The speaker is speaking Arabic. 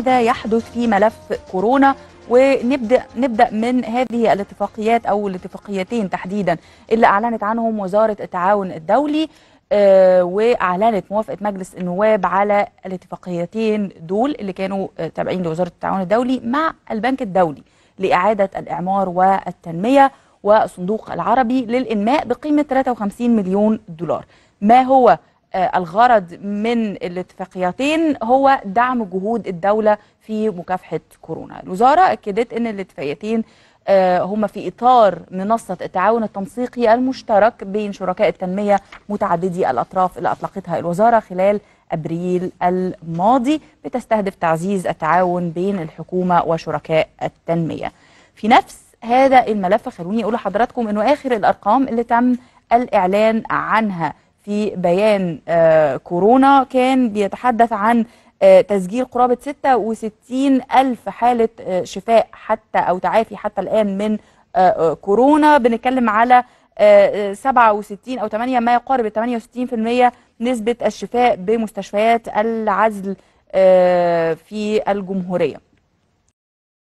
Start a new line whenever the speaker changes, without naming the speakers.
هكذا يحدث في ملف كورونا ونبدا نبدا من هذه الاتفاقيات او الاتفاقيتين تحديدا اللي اعلنت عنهم وزاره التعاون الدولي آه، واعلنت موافقه مجلس النواب على الاتفاقيتين دول اللي كانوا آه، تابعين لوزاره التعاون الدولي مع البنك الدولي لاعاده الاعمار والتنميه والصندوق العربي للانماء بقيمه 53 مليون دولار ما هو آه، الغرض من الاتفاقيتين هو دعم جهود الدولة في مكافحة كورونا الوزارة أكدت أن الاتفاقيتين آه، هم في إطار منصة التعاون التنسيقي المشترك بين شركاء التنمية متعددي الأطراف اللي أطلقتها الوزارة خلال أبريل الماضي بتستهدف تعزيز التعاون بين الحكومة وشركاء التنمية في نفس هذا الملف خلوني أقول لحضراتكم أنه آخر الأرقام اللي تم الإعلان عنها في بيان آه، كورونا كان بيتحدث عن آه، تسجيل قرابة 66 ألف حالة آه، شفاء حتى أو تعافي حتى الآن من كورونا بنتكلم على 67 أو 8 ما يقارب 68% نسبة الشفاء بمستشفيات العزل في الجمهورية